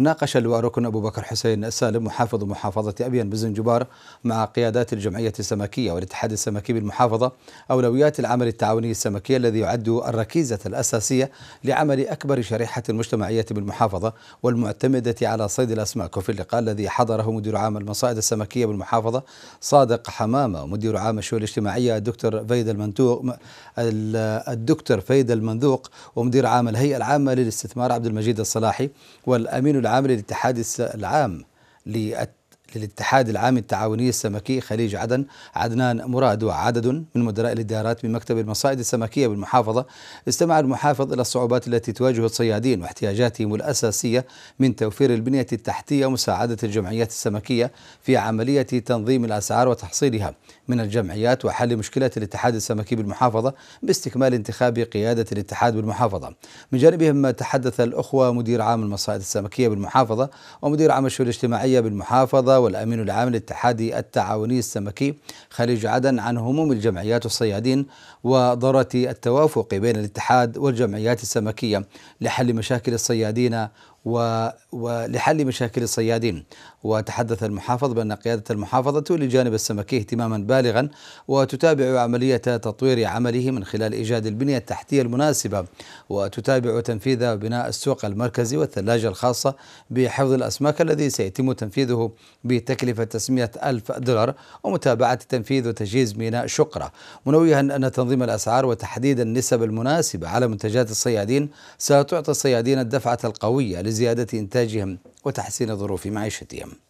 ناقش الواركن أبو بكر حسين سالم محافظ محافظة أبين بزنجبار مع قيادات الجمعية السمكية والاتحاد السمكي بالمحافظة أولويات العمل التعاوني السمكي الذي يعد الركيزة الأساسية لعمل أكبر شريحة مجتمعية بالمحافظة والمعتمدة على صيد الأسماك وفي اللقاء الذي حضره مدير عام المصائد السمكية بالمحافظة صادق حمامة ومدير عام الشؤون الاجتماعية الدكتور فيد المنتوق الدكتور فيد المنذوق ومدير عام الهيئة العامة للاستثمار عبد المجيد الصلاحي والأمين العام للاتحاد العام للت للاتحاد العام التعاوني السمكي خليج عدن عدنان مراد وعدد من مدراء الادارات بمكتب المصائد السمكيه بالمحافظه استمع المحافظ الى الصعوبات التي تواجه الصيادين واحتياجاتهم الاساسيه من توفير البنيه التحتيه ومساعده الجمعيات السمكيه في عمليه تنظيم الاسعار وتحصيلها من الجمعيات وحل مشكله الاتحاد السمكي بالمحافظه باستكمال انتخاب قياده الاتحاد بالمحافظه. من جانبهم ما تحدث الاخوه مدير عام المصائد السمكيه بالمحافظه ومدير عام الشؤون الاجتماعيه بالمحافظه والأمين العام للاتحاد التعاوني السمكي خليج عدن عن هموم الجمعيات الصيادين وضرورة التوافق بين الاتحاد والجمعيات السمكية لحل مشاكل الصيادين و... ولحل مشاكل الصيادين وتحدث المحافظ بأن قيادة المحافظة لجانب السمكي اهتماما بالغا وتتابع عملية تطوير عمله من خلال إيجاد البنية التحتية المناسبة وتتابع تنفيذ بناء السوق المركزي والثلاجة الخاصة بحفظ الأسماك الذي سيتم تنفيذه بتكلفة 900 ألف دولار ومتابعة تنفيذ وتجهيز ميناء شقرة منوها أن تنظيم الأسعار وتحديد النسب المناسبة على منتجات الصيادين ستعطي الصيادين الدفعة القوية لزيادة إنتاجهم وتحسين ظروف معيشتهم